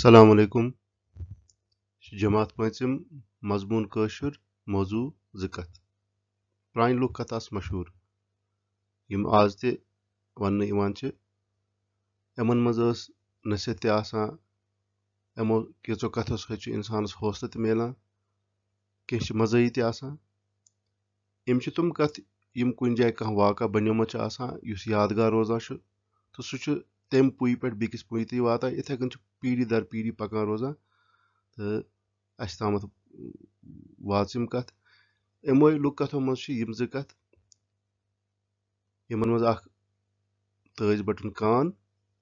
सलामकुम जमात पचम मजमून कशुर मौजू जु कत प्रान लूख कत मशहूर यम आज ते वन यमन मज नसीहत ते आसान यमो केचो कथो सह इंसानस हौसलह त मिलान कह मजई ते आसान यम तुम कथ यम कुन जाए कह वाक़ बनोमुत आसान यादगार रोजान तो सह तम पुय पे बिकिस पुय वातान इथे कन पीढ़ी दर पीढ़ी पकان روزان تہٕ اَسہِ تامَتھ واتہِ یِم کَتھ یِمو لُکھ کَتھو منٛز چھِ یِم زٕ کَتھ یِمن منٛز اکھ تٲج بَٹُن کان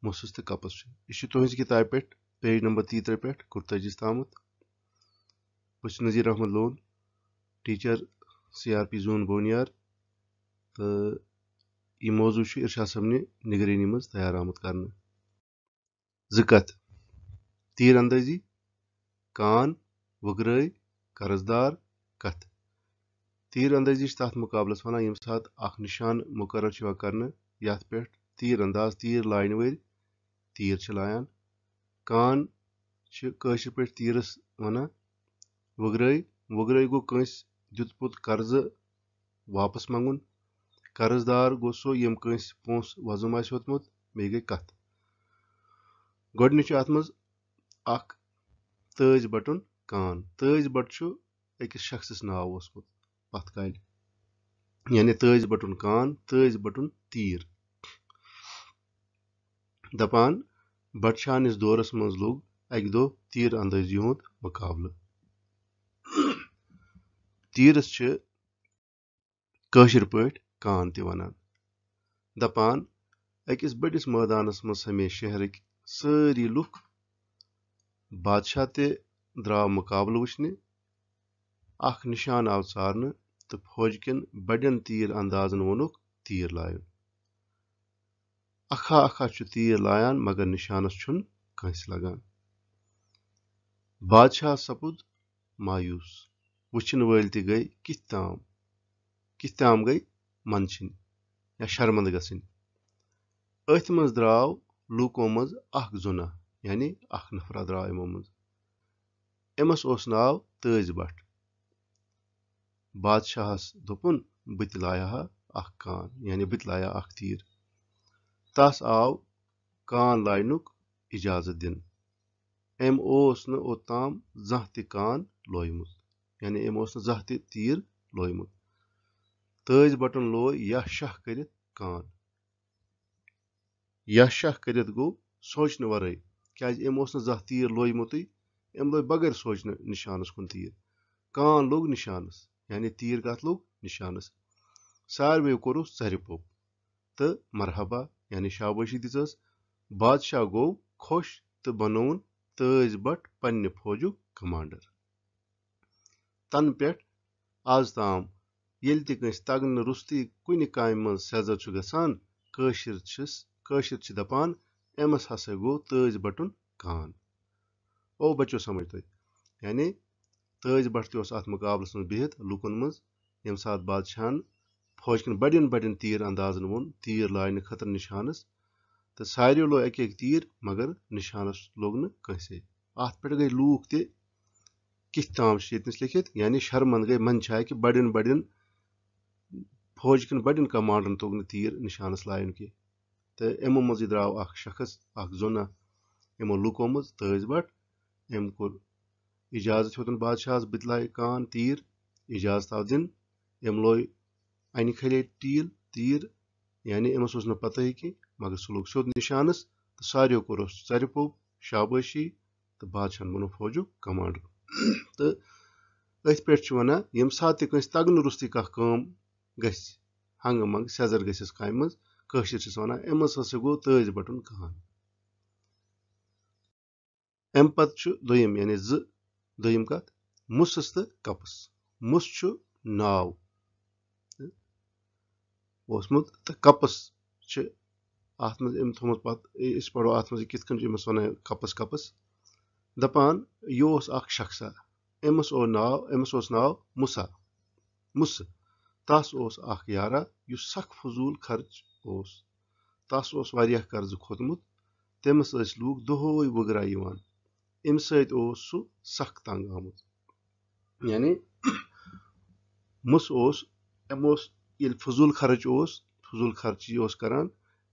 موٚسُس تہٕ کَپُس چھُ یہِ چھُ تُہٕنٛزِ کِتابہِ پٮ۪ٹھ پیج نمبر تیٚیہِ تٕرٛہ پٮ۪ٹھ کُرتٲجِس تامَتھ بہٕ چھُس Nazir Ahmad Lone teacher C R P zone Boniyar تہٕ یہِ موضوع چھُ اِرشاد صٲبنہِ نِگرٲنی منٛز تیار آمُت کرنہٕ زٕ کَتھ تیٖر اندٲزی کان وٕگرٲے قرضدار کَتھٕ تیٖر اندٲزی چھِ تَتھ مُقابلَس وَنان ییٚمہِ ساتہٕ اَکھ نِشان مُقرر چھُ یِوان کَرنہٕ یَتھ پٮ۪ٹھ تیٖر انداز تیٖر لاینہٕ وٲلۍ تیٖر چھِ لایان کان چھِ کٲشِر پٲٹھۍ تیٖرَس وَنان وٕگرٲے وٕگرٲے گوٚو کٲنٛسہِ دیُتمُت قرضہٕ واپَس منٛگُن قرضدار گوٚو سُہ ییٚمۍ کٲنٛسہِ پونٛسہٕ وَزُم آسہِ ہوٚتمُت بیٚیہِ گٔے کَتھٕ گۄڈٕنِچ چھِ اَتھ منٛز اکھ تٲج بَٹُن کان تٲج بَٹ چھُ أکِس شخصَس ناو اوسمُت پَتھ کالہِ یعنی تٲج بَٹُن کان تٲج بَٹُن تیٖر دَپان بَٹشاہنِس دورَس منٛز لوٚگ اَکہِ دۄہ تیٖر اندٲزی ہُنٛد مُقابلہٕ تیٖرَس چھِ کٲشِر پٲٹھۍ کان تہِ وَنان دَپان أکِس بٔڑِس مٲدانَس منٛز سَمے شہرٕکۍ سٲری لُکھ बादशाह ते द्राव मुकाबल वुछने अख निशान आव सारन तो फौज किन बड़न तीर अंदाजन वोनुक तीर लायो अखा अखा चु तीर लायान मगर निशानस छुन कंस लगान बादशाह सपुद मायूस वुछन वेल गई कित ताम कित ताम गई मनचिन या शर्मंद गसिन अथ मज द्राव लूको मज अख जुना یعنی اکھ نفرہ درٛاو یِمو منٛز أمِس اوس ناو تٲج بٹ بادشاہَس دوٚپُن بہٕ تہِ لایہِ ہا اکھ کان یعنی بہٕ تہِ لایہِ ہا اکھ تیٖر تَس آو کان لاینُک اِجازت دِنہٕ أمۍ اوس نہٕ اوٚتام زانٛہہ تہِ کان لویمُت یعنی أمۍ اوس نہٕ زانٛہہ تہِ تیٖر لویمُت تٲج بَٹَن لوے یا شاہ کٔرِتھ کان یا شاہ کٔرِتھ گوٚو سونٛچنہٕ وَرٲے کیٛازِ أمۍ اوس نہٕ زانٛہہ تیٖر لویمُتٕے أمۍ لوے بغٲر سونٛچنہٕ نِشانَس کُن تیٖر کان لوٚگ نِشانَس یعنی تیٖر کَتھ لوٚگ نِشانَس ساروٕے کوٚرُس ژَرِ پوٚپ تہٕ مرحبا یعنی شابٲشی دِژٕس بادشاہ گوٚو خۄش تہٕ بنووُن تٲج بٹ پننہِ فوجُک کمانڈر تنہٕ پٮ۪ٹھ آز تام ییٚلہِ تہِ کٲنٛسہِ تگنہٕ روٚستٕے کُنہِ کامہِ منٛز سیزر چھُ گژھان کٲشِر چھِس کٲشِر چھِ دپان أمِس ہسا گوٚو تٲج بَٹُن کان او بَچو سَمٕجھ تُہۍ یعنی تٲج بَٹ تہِ اوس اَتھ مُقابلَس منٛز بِہِتھ لُکَن منٛز ییٚمہِ ساتہٕ بادشاہَن فوج کٮ۪ن بَڑٮ۪ن بَڑٮ۪ن تیٖر اَندازَن ووٚن تیٖر لاینہٕ خٲطرٕ نِشانَس تہٕ ساروِیو لوٚگ اَکہِ اَکہِ تیٖر مگر نِشانَس لوٚگ نہٕ کٲنٛسے اَتھ پٮ۪ٹھ گٔے لوٗکھ تہِ کِتھ تام چھِ ییٚتنَس لیکھِتھ یعنی شرمنٛد گٔے منٛدچھاے کہِ بَڑٮ۪ن بَڑٮ۪ن فوج کٮ۪ن بَڑٮ۪ن کَمانڈَن توٚگ نہٕ تیٖر نِشانَس لایُن کینٛہہ تہٕ یِمو منٛزٕے درٛاو اَکھ شخص اَکھ زوٚنا یِمو لُکو منٛز تٲج بَٹ أمۍ کوٚر اِجازت ہیوٚتُن بادشاہَس بہٕ تہِ لایہِ کان تیٖر اِجازت آو دِنہٕ أمۍ لوے اَنہِ کھَلے ٹیٖل تیٖر یعنی أمِس اوس نہٕ پَتہٕ ہٕے کینٛہہ مگر سُہ لوٚگ سیوٚد نِشانَس تہٕ ساروِیو کوٚرُس ژَرِپوٚو شابٲشی تہٕ بادشاہَن بوٚنُکھ فوجُک کَمانڈَر تہٕ أتھۍ پٮ۪ٹھ چھِ وَنان ییٚمہِ ساتہٕ تہِ کٲنٛسہِ تَگنہٕ روٚستُے کانٛہہ کٲم گژھِ ہنٛگہٕ منٛگہٕ سٮ۪زَر گٔژھِس کامہِ منٛز کٲشِر چھِس وَنان أمۍ منٛز ہسا گوٚو تٲج بَٹُن کَہان اَمہِ پَتہٕ چھُ دوٚیِم یعنی زٕ دوٚیِم کَتھ مُسٕس تہٕ کَپُس مُس چھُ ناو اوسمُت تہٕ کَپُس چھِ اَتھ منٛز أمۍ تھوٚمُت پَتہٕ أسۍ پَرو اَتھ منٛز کِتھ کٔنۍ چھِ أمِس وَنان کَپَس کَپَس دَپان یہِ اوس اَکھ شخصا أمِس اوس ناو أمِس اوس ناو مُسا مُسہٕ تَس اوس اَکھ یارا یُس سَکھ فضوٗل خرٕچ اوس تَس اوس واریاہ قرضہٕ کھوٚتمُت تٔمِس ٲسۍ لوٗکھ دۄہَے وٕگراے یِوان اَمہِ سۭتۍ اوس سُہ سخ تنٛگ آمُت یعنی مٔس اوس أمۍ اوس ییٚلہِ فضوٗل خرٕچ اوس فضوٗل خرچی اوس کران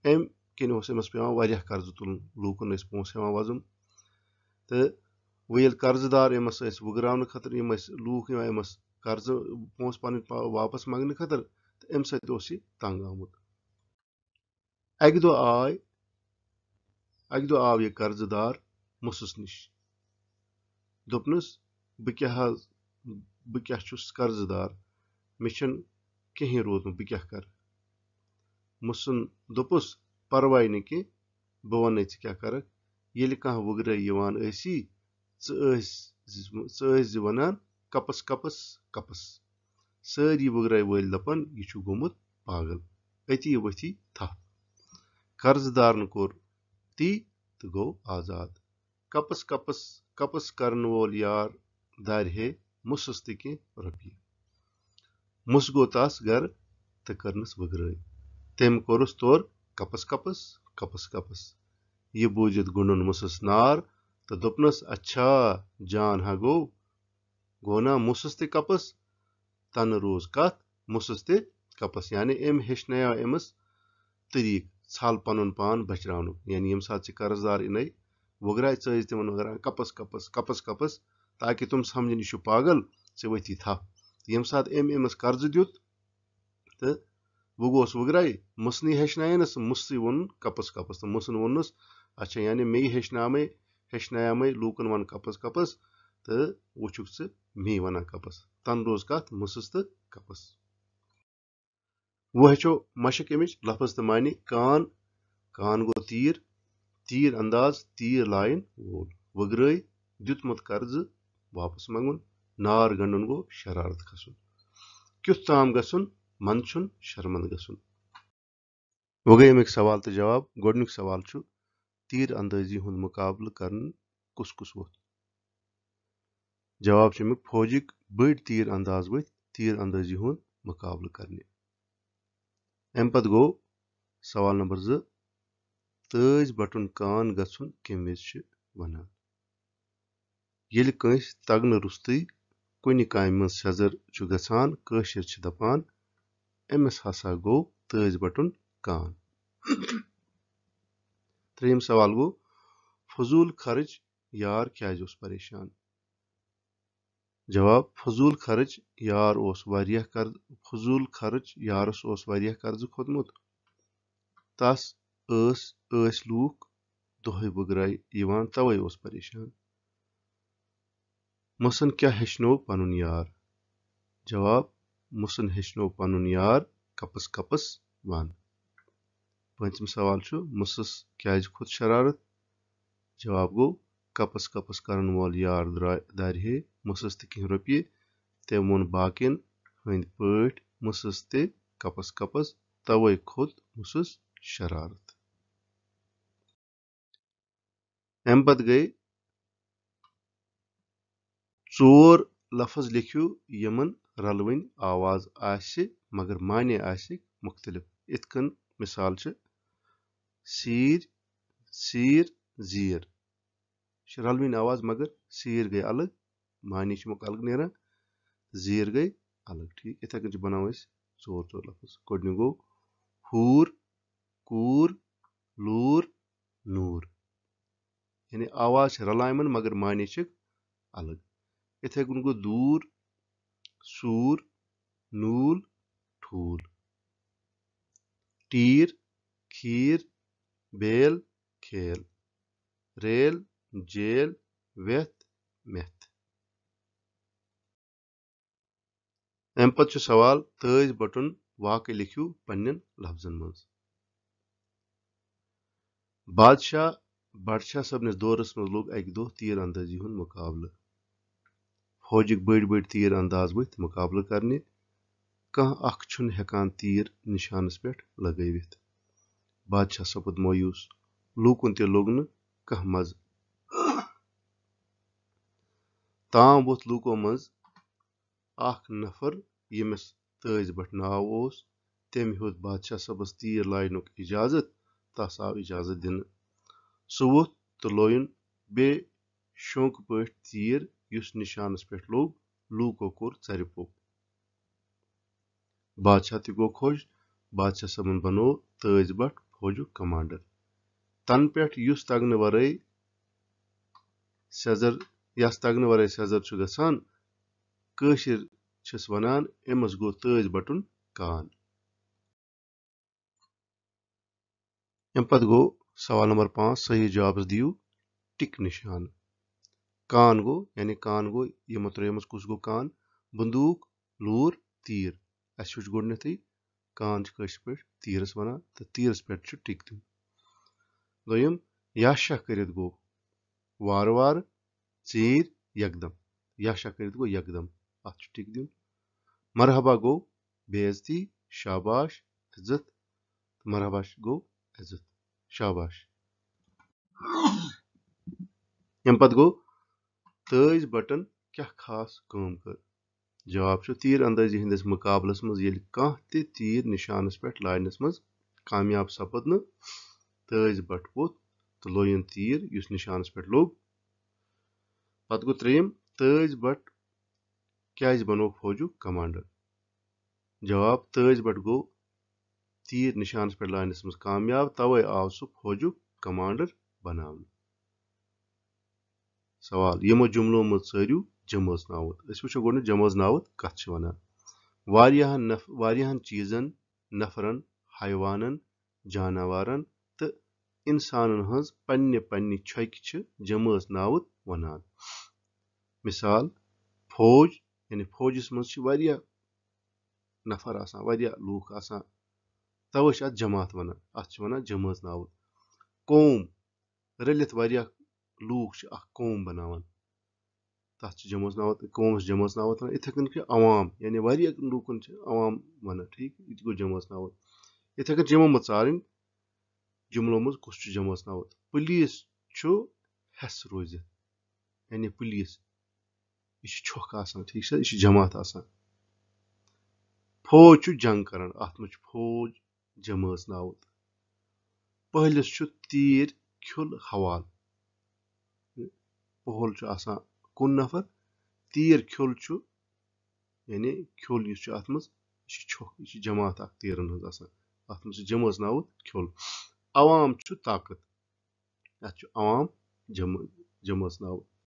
اَمہِ کِنۍ اوس أمِس پیٚوان واریاہ قرضہٕ تُلُن لوٗکَن ٲسۍ پونٛسہٕ ہٮ۪وان وَزُم تہٕ وۄنۍ ییٚلہِ قرضہٕ دار أمِس ٲسۍ وٕگراونہٕ خٲطرٕ یِم ٲسۍ لوٗکھ یِوان أمِس قرضہٕ پونٛسہٕ پَنٕنۍ واپَس منٛگنہٕ خٲطرٕ تہٕ اَمہِ سۭتۍ اوس یہِ تنٛگ آمُت اَکہِ دۄہ آے اَکہِ دۄہ آو یہِ قرضہٕ دار موٚسُس نِش دوٚپنَس بہٕ کیٛاہ حظ بہٕ کیٛاہ چھُس قرضہٕ دار مےٚ چھُنہٕ کِہیٖنۍ روٗدمُت بہٕ کیٛاہ کَرٕ موٚسُن دوٚپُس پَرواے نہٕ کینٛہہ بہٕ وَنَے ژٕ کیٛاہ کَرَکھ ییٚلہِ کانٛہہ وٕگرَے یِوان ٲسی ژٕ ٲسۍ ژٕ ٲسۍ زِ وَنان کَپَس کَپَس کَپَس سٲری وٕگرَے وٲلۍ دَپان یہِ چھُ گوٚمُت پاگل أتی ؤتھی تھپھ कर्जदार कोर ती तो गो आजाद कपस कपस कपस करन वोल यार दार है मुसस तक रपये मुस गो तस गर तो कर्नस वगर तम कोरस तोर कपस कपस कपस कपस यह बूझित गुंडन मुसस नार तो दोपनस अच्छा जान हा गो गोना मुसस ते कपस तन रोज कत मुसस ते कपस यानी अम हेचनया तरीक ژھل پَنُن پان بچراونُک یعنی ییٚمہِ ساتہٕ ژٕ قرضدار یِنَے وۄنٛگراے ژٕ ٲسۍ تِمَن وۄنٛگران کَپَس کَپَس کَپَس کَپَس تاکہِ تِم سَمجھِن یہِ چھُ پاگل ژٕ ؤتھی تھپھ ییٚمہِ ساتہٕ أمۍ أمِس قرضہٕ دیُت تہٕ وۄنۍ گوس وۄنٛگراے مٕسنٕے ہیٚچھنایَنَس مٕسٕے ووٚنُن کَپَس کَپَس تہٕ مٕسن ووٚننَس اچھا یعنی مے ہیٚچھنامَے ہیٚچھنایامَے لوٗکَن وَن کَپَس کَپَس تہٕ وٕچھُکھ ژٕ مے وَنان کَپَس تَنہٕ روز کَتھ مٕسٕس تہٕ کَپَس वो हेचो मशक अमिच लफज तो मान कान कान गो तीर तीर अंदाज तीर लाइन वोल वगरई दुतमुत कर्ज वापस मंगन नार गंडन गो शरारत खसन क्युत ताम गसन मन शर्मंद ग वो गई अमिक सवाल तो जवाब गोडनिक सवाल छु तीर अंदाजी हुंद मुकाबल करन कुस कुस वोत जवाब अमिक फौजिक बड़ तीर अंदाज वथ तीर अंदाजी हुंद मुकाबल करने अम पत् गो सवाल नंबर जो तज बटन कान गन कम वज वन ये कंस तगन रुस्त कुन काम मज सजर गान दपान अमिस हसा गो तज बटन कान त्रेम सवाल गो फजूल खर्च यार क्या परेशान جواب فضوٗل خرٕچ یار اوس واریاہ قرض فضوٗل خرٕچ یارَس اوس واریاہ قرضہٕ کھوٚتمُت تَس ٲس ٲسۍ لوٗکھ دۄہَے بٲگراے یِوان تَوَے اوس پریشان مُسن کیٛاہ ہیٚچھنو پَنُن یار جواب مُسن ہیٚچھنو پَنُن یار کَپس کَپس وَن پٲنٛژِم سوال چھُ مُسس کیٛازِ کھوٚت شرارت جواب گوٚو کَپس کَپس کَرن وول یار درٛاے دارِہے مسس تہِ کینٛہہ رۄپیہِ تٔمۍ ووٚن باقیَن ہٕنٛدۍ پٲٹھۍ مسس تہِ کَپس کَپس تَوَے کھوٚت مسس شرارت اَمہِ پتہٕ گٔے ژور لفظ لیکھِو یِمن رَلوٕنۍ آواز آسہِ مگر معنی آسہِ مُختلف اِتھ کٔنۍ مِثال چھِ سیٖر سیٖر زیٖر یہِ چھِ رَلوٕنۍ آواز مگر سیٖر گٔے الگ معنے چھِ اَلگ نیران زیٖر گٔے الگ ٹھیٖک یِتھَے کٔنۍ چھِ بَناوان أسۍ ژور ژور لفظ گۄڈنیُک گوٚو ہوٗر کوٗر لوٗر نوٗر یعنی آواز چھِ رَلان یِمَن مگر معنے چھِکھ الگ یِتھَے کٔنۍ گوٚو دوٗر سوٗر نوٗل ٹھوٗل ٹیٖر کھیٖر بیل کھیل ریل جیل وٮ۪تھ مٮ۪تھ अम पत् सवाल तज बटन वाक लिखियो पन्न लफजन मज बादशाह बादशाह सबनस दौरस मज लोग अक दो तीर अंदाजी हूं मुकाबल फौज बड़ बड़ तीर अंदाज वथ मुकाबल कर कह हेकान तीर निशानस पे लगवित बादशाह सपद मायूस लूकन ते लोग कह मज ताम लूको मज اکھ نفر ییٚمِس تٲزۍ بَٹھ ناو اوس تٔمۍ ہیوٚت بادشاہ صٲبَس تیٖر لاینُک اِجازت تَس آو اِجازت دِنہٕ سُہ ووٚتھ تہٕ لویُن بیٚیہِ شوقہٕ پٲٹھۍ تیٖر یُس نِشانَس پٮ۪ٹھ لوٚگ لوٗکو کوٚر ژَرِ پوٚپ بادشاہ تہِ گوٚو خۄش بادشاہ صٲبَن بنوو تٲج بَٹ فوجُک کَمانڈَر تَنہٕ پٮ۪ٹھ یُس تَگنہٕ وَرٲے سیزَر یَس تَگنہٕ وَرٲے سیزَر چھُ گژھان کٲشِر چھِس وَنان أمِس گوٚو تٲج بَٹُن کان اَمہِ پَتہٕ گوٚو سوال نمبر پانٛژھ صحیح جوابَس دِیِو ٹِک نِشان کان گوٚو یعنی کان گوٚو یِمو ترٛیٚیو منٛز کُس گوٚو کان بندوٗق لوٗر تیٖر اَسہِ وٕچھ گۄڈٕنٮ۪تھٕے کان چھِ کٲشِر پٲٹھۍ تیٖرَس وَنان تہٕ تیٖرَس پٮ۪ٹھ چھُ ٹِک دیُن دوٚیِم یا شاہ کٔرِتھ گوٚو وارٕ وارٕ ژیٖرۍ یَکدَم یا شاہ کٔرِتھ گوٚو یَکدَم Atatürk gün. Merhaba go bezdi şabaş izzet. Merhabaş go izzet. Şabaş. तज बटन क्या खास कम कर जवाब तीर अंदाजी हंदिस मुकाबलस मज ये कह तीर निशानस पे लानस मज कामयाब सपद न बट पोत तो लोयन तीर उस निशानस पे लोग पत् गो त्रेम तज बट کیٛازِ بنوو فوجُک کمانڈر جواب تٲج بٹ گوٚو تیٖر نِشانَس پٮ۪ٹھ لاینَس منٛز کامیاب تَوَے آو سُہ فوجُک کمانڈر بناونہٕ سوال یِمو جُملو منٛز ژٲرِو جمٲژ ناوُت أسۍ وٕچھو گۄڈٕنیٚتھ جمٲژ ناوُت کَتھ چھِ وَنان واریاہَن نف واریاہَن چیٖزَن نفرَن حیوانَن جاناوارَن تہٕ اِنسانَن ہٕنٛز پنٛنہِ پنٛنہِ چھۄکہِ چھِ جمٲژ ناوُت وَنان مِثال فوج यानी फौجس مز واریاہ نفر آسان واریاہ لوٗکھ آسان تَوَے چھِ اَتھ جماعت وَنان اَتھ چھِ وَنان جمٲژ ناوُت قوم رٔلِتھ واریاہ لوٗکھ چھِ اَکھ قوم بَناوان تَتھ چھِ جمٲژ ناوت قومَس جمٲژ ناوت وَنان یِتھَے کٔنۍ چھِ عوام یعنی واریاہ لوٗکَن چھِ عوام وَنان ٹھیٖک یہِ تہِ گوٚو جمٲژ ناوت یِتھَے کٔنۍ چھِ یِمو منٛز ژارٕنۍ جُملو منٛز کُس چھُ جمٲژ ناوت پُلیٖس چھُ ہٮ۪س روٗزِتھ یعنی police işi çox asan, təkcə işi cəmaət asan. فوج چھُ جنگ کران اتھ منٛز چھُ فوج جمٲژ ناو پہلِس چھُ تیٖر کھیوٚل حوالہٕ پہل چھُ آسان کُن نفر تیٖر کھیوٚل چھُ یعنی کھیوٚل یُس چھُ اتھ منٛز یہِ چھُ چھوٚکھ یہِ چھِ جماعت اکھ تیٖرن ہٕنٛز آسان اتھ منٛز چھِ جمٲژ ناو کھیوٚل عوام چھُ طاقت یتھ چھُ عوام جمٲژ ناو